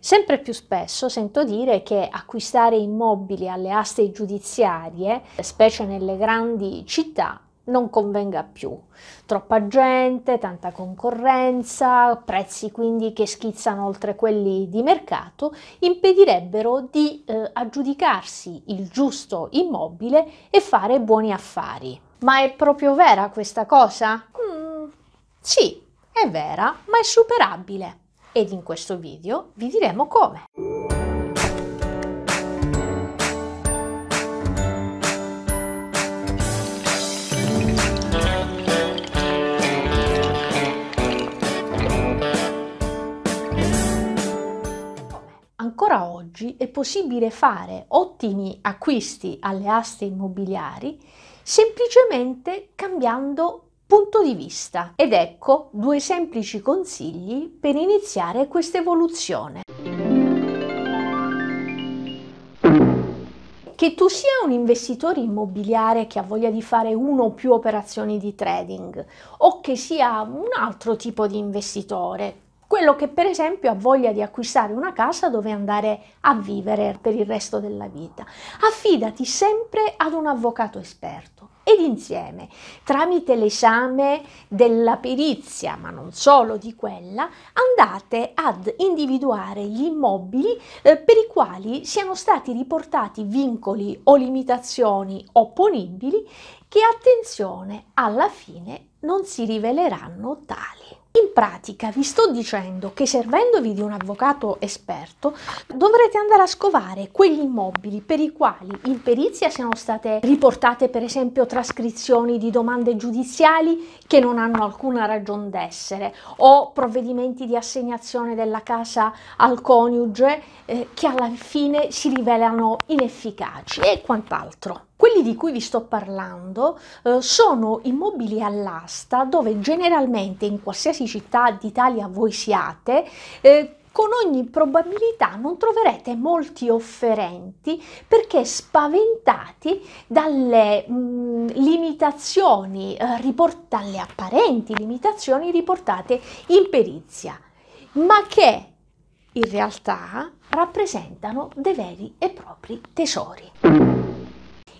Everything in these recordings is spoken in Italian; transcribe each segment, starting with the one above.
Sempre più spesso sento dire che acquistare immobili alle aste giudiziarie, specie nelle grandi città, non convenga più. Troppa gente, tanta concorrenza, prezzi quindi che schizzano oltre quelli di mercato, impedirebbero di eh, aggiudicarsi il giusto immobile e fare buoni affari. Ma è proprio vera questa cosa? Mm, sì, è vera, ma è superabile. Ed in questo video vi diremo come. ancora oggi è possibile fare ottimi acquisti alle aste immobiliari semplicemente cambiando punto di vista. Ed ecco due semplici consigli per iniziare questa evoluzione. Che tu sia un investitore immobiliare che ha voglia di fare uno o più operazioni di trading o che sia un altro tipo di investitore, quello che per esempio ha voglia di acquistare una casa dove andare a vivere per il resto della vita. Affidati sempre ad un avvocato esperto ed insieme, tramite l'esame della perizia, ma non solo di quella, andate ad individuare gli immobili eh, per i quali siano stati riportati vincoli o limitazioni opponibili che, attenzione, alla fine non si riveleranno tali. In pratica vi sto dicendo che servendovi di un avvocato esperto dovrete andare a scovare quegli immobili per i quali in perizia siano state riportate per esempio trascrizioni di domande giudiziali che non hanno alcuna ragion d'essere o provvedimenti di assegnazione della casa al coniuge eh, che alla fine si rivelano inefficaci e quant'altro. Quelli di cui vi sto parlando eh, sono immobili all'asta dove generalmente in qualsiasi città d'Italia voi siate, eh, con ogni probabilità non troverete molti offerenti perché spaventati dalle mh, mm, limitazioni, eh, dalle apparenti limitazioni riportate in perizia, ma che in realtà rappresentano dei veri e propri tesori.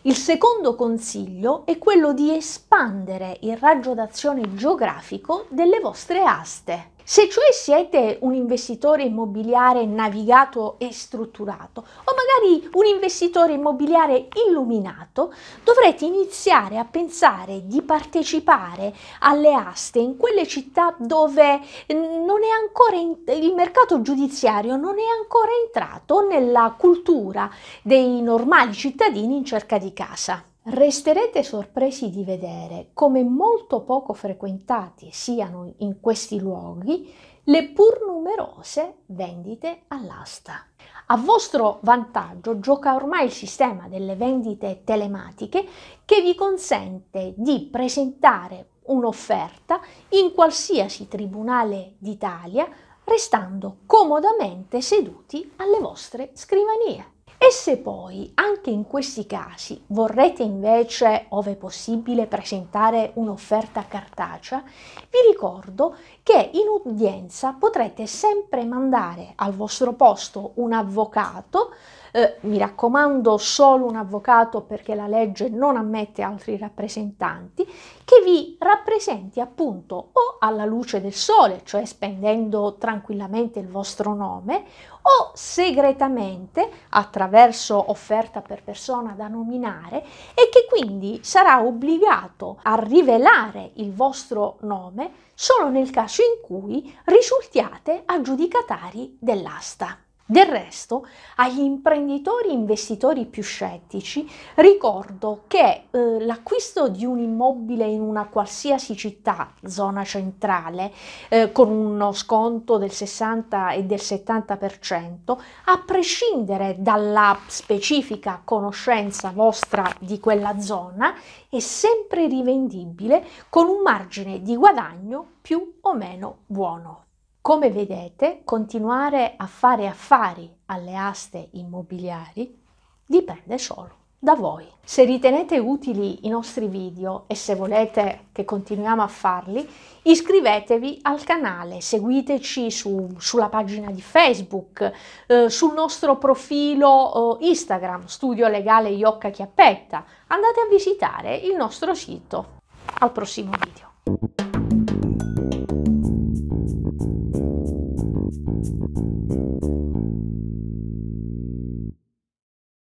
Il secondo consiglio è quello di espandere il raggio d'azione geografico delle vostre aste. Se cioè siete un investitore immobiliare navigato e strutturato o magari un investitore immobiliare illuminato, dovrete iniziare a pensare di partecipare alle aste in quelle città dove non è ancora in, il mercato giudiziario non è ancora entrato nella cultura dei normali cittadini in cerca di casa resterete sorpresi di vedere come molto poco frequentati siano in questi luoghi le pur numerose vendite all'asta. A vostro vantaggio gioca ormai il sistema delle vendite telematiche che vi consente di presentare un'offerta in qualsiasi tribunale d'Italia restando comodamente seduti alle vostre scrivanie. E se poi anche in questi casi vorrete invece, ove possibile, presentare un'offerta cartacea, vi ricordo che in udienza potrete sempre mandare al vostro posto un avvocato, eh, mi raccomando solo un avvocato perché la legge non ammette altri rappresentanti, che vi rappresenti appunto o alla luce del sole, cioè spendendo tranquillamente il vostro nome, o segretamente attraverso attraverso offerta per persona da nominare e che quindi sarà obbligato a rivelare il vostro nome solo nel caso in cui risultiate aggiudicatari dell'asta. Del resto, agli imprenditori e investitori più scettici ricordo che eh, l'acquisto di un immobile in una qualsiasi città, zona centrale, eh, con uno sconto del 60 e del 70%, a prescindere dalla specifica conoscenza vostra di quella zona, è sempre rivendibile con un margine di guadagno più o meno buono. Come vedete, continuare a fare affari alle aste immobiliari dipende solo da voi. Se ritenete utili i nostri video e se volete che continuiamo a farli, iscrivetevi al canale, seguiteci su, sulla pagina di Facebook, eh, sul nostro profilo eh, Instagram, Studio Legale Iocca Chiappetta. Andate a visitare il nostro sito. Al prossimo video.